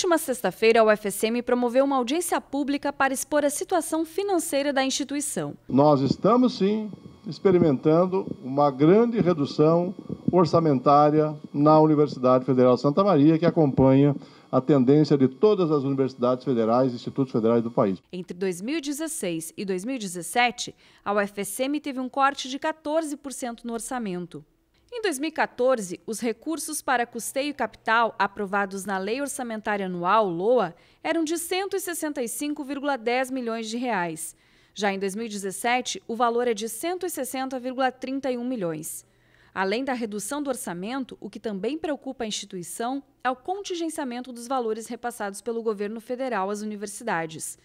última sexta-feira, a UFSM promoveu uma audiência pública para expor a situação financeira da instituição. Nós estamos, sim, experimentando uma grande redução orçamentária na Universidade Federal de Santa Maria, que acompanha a tendência de todas as universidades federais e institutos federais do país. Entre 2016 e 2017, a UFSM teve um corte de 14% no orçamento. Em 2014, os recursos para custeio e capital aprovados na Lei Orçamentária Anual, LOA, eram de 165,10 milhões de reais. Já em 2017, o valor é de 160,31 milhões. Além da redução do orçamento, o que também preocupa a instituição é o contingenciamento dos valores repassados pelo governo federal às universidades.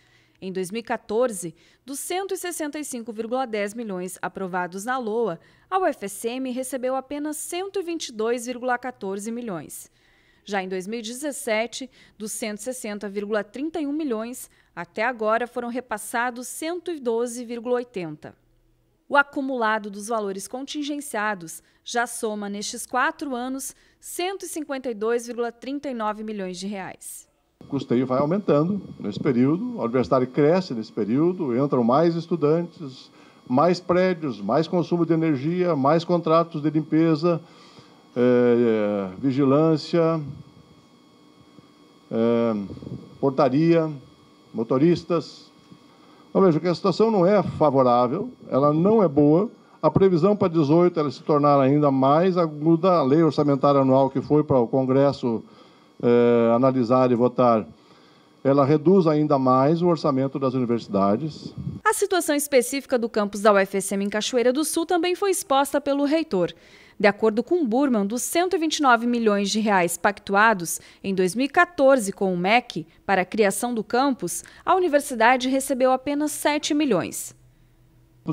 Em 2014, dos 165,10 milhões aprovados na LOA, a UFSM recebeu apenas 122,14 milhões. Já em 2017, dos 160,31 milhões, até agora foram repassados 112,80. O acumulado dos valores contingenciados já soma nestes quatro anos 152,39 milhões de reais o custeio vai aumentando nesse período, a universidade cresce nesse período, entram mais estudantes, mais prédios, mais consumo de energia, mais contratos de limpeza, eh, eh, vigilância, eh, portaria, motoristas. Então, veja que a situação não é favorável, ela não é boa. A previsão para 18 ela se tornar ainda mais aguda. A lei orçamentária anual que foi para o Congresso eh, analisar e votar ela reduz ainda mais o orçamento das universidades. A situação específica do campus da UFSM em Cachoeira do Sul também foi exposta pelo reitor. De acordo com Burman, dos 129 milhões de reais pactuados em 2014 com o MEC para a criação do campus, a universidade recebeu apenas 7 milhões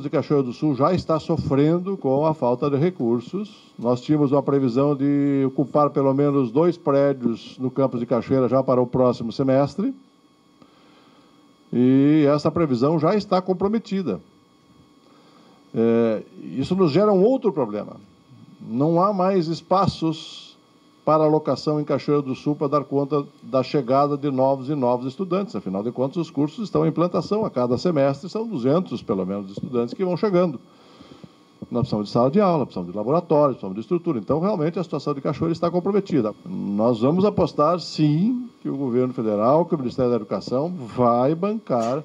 de Cachoeira do Sul já está sofrendo com a falta de recursos. Nós tínhamos uma previsão de ocupar pelo menos dois prédios no campus de Cachoeira já para o próximo semestre. E essa previsão já está comprometida. É, isso nos gera um outro problema. Não há mais espaços para alocação em Cachoeira do Sul para dar conta da chegada de novos e novos estudantes. Afinal de contas, os cursos estão em implantação a cada semestre, são 200, pelo menos, estudantes que vão chegando. Na opção de sala de aula, opção de laboratório, opção de estrutura. Então, realmente, a situação de Cachoeira está comprometida. Nós vamos apostar, sim, que o governo federal, que o Ministério da Educação vai bancar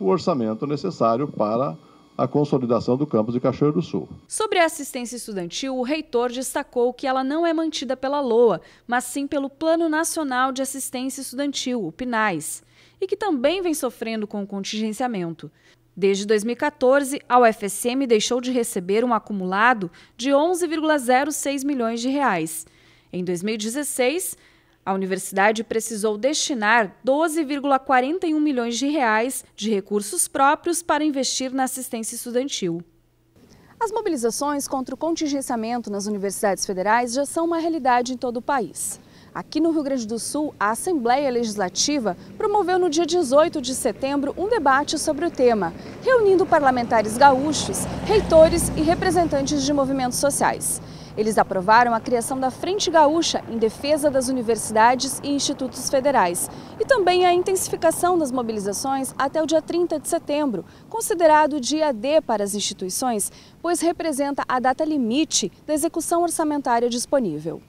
o orçamento necessário para a consolidação do campus de Cachoeiro do Sul. Sobre a assistência estudantil, o reitor destacou que ela não é mantida pela LOA, mas sim pelo Plano Nacional de Assistência Estudantil, o PNAES, e que também vem sofrendo com o contingenciamento. Desde 2014, a UFSM deixou de receber um acumulado de 11,06 milhões de reais. Em 2016, a universidade precisou destinar 12,41 milhões de reais de recursos próprios para investir na assistência estudantil. As mobilizações contra o contingenciamento nas universidades federais já são uma realidade em todo o país. Aqui no Rio Grande do Sul, a Assembleia Legislativa promoveu no dia 18 de setembro um debate sobre o tema, reunindo parlamentares gaúchos, reitores e representantes de movimentos sociais. Eles aprovaram a criação da Frente Gaúcha em defesa das universidades e institutos federais e também a intensificação das mobilizações até o dia 30 de setembro, considerado dia D para as instituições, pois representa a data limite da execução orçamentária disponível.